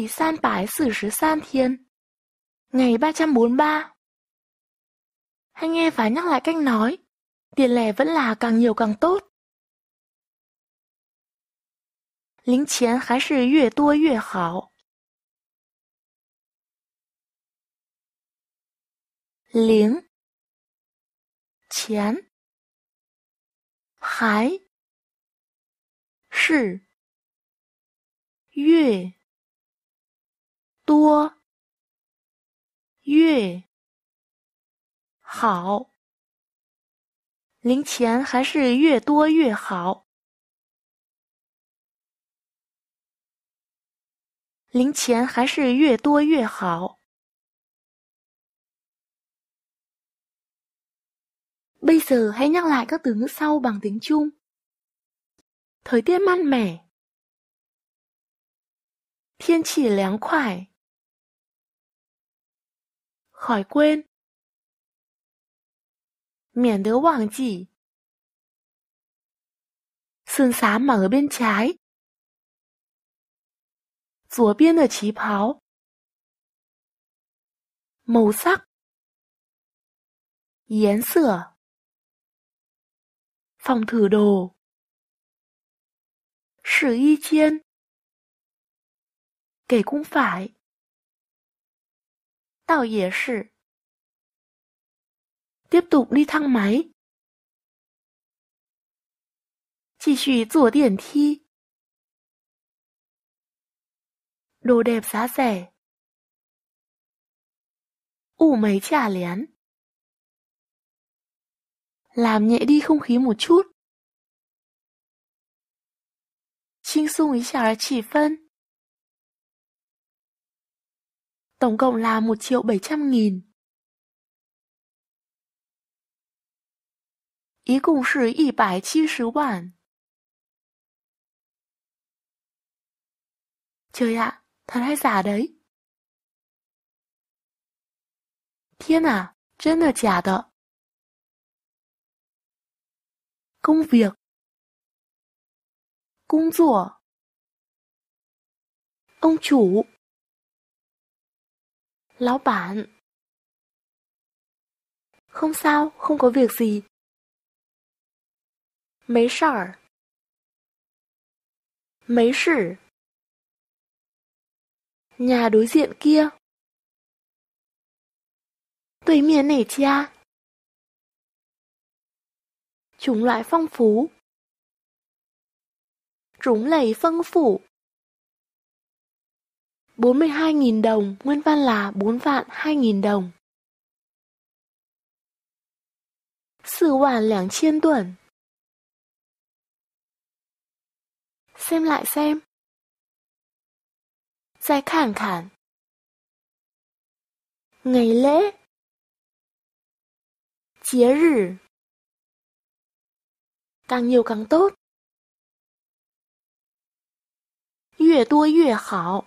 第三百四十三 thiên Ngày 343 Hãy nghe và nhắc lại cách nói Tiền lẻ vẫn là càng nhiều càng tốt 零钱还是越多越好。零钱还是越多越好，零钱还是越多越好，零钱还是越多越好。Bây giờ hãy nhắc lại các từ ngữ sau bằng tiếng Trung. Thời tiết mát mẻ，天气凉快。khỏi quên, quên 免得忘记 Sườn xám mặc ở bên trái, màu sắc Yến sửa Phòng thử đồ Sử y chiên Kể cũng phải 倒也是。Tiếp tục đi thang máy. 继续坐电梯。Đồ đẹp giá rẻ. 物美价廉。Làm nhẹ đi không khí một chút. tổng cộng là 1 triệu 700 nghìn. Ý cùng sự 170 bản. Trời ạ, thật hay giả đấy? Thiên à, chân là giả đó. Công việc Công rủa Ông chủ Lão bản. Không sao, không có việc gì. Mấy sỏi. Mấy sử. Nhà đối diện kia. Tùy miền nể cha. chúng loại phong phú. Trúng lầy phân phủ. 42.000 đồng, nguyên văn là 4 vạn 2.000 đồng. 4 vạn 2 chiên tuần. Xem lại xem. Giải khản khản. Ngày lễ. Chế rử. Càng nhiều càng tốt. 越多越好。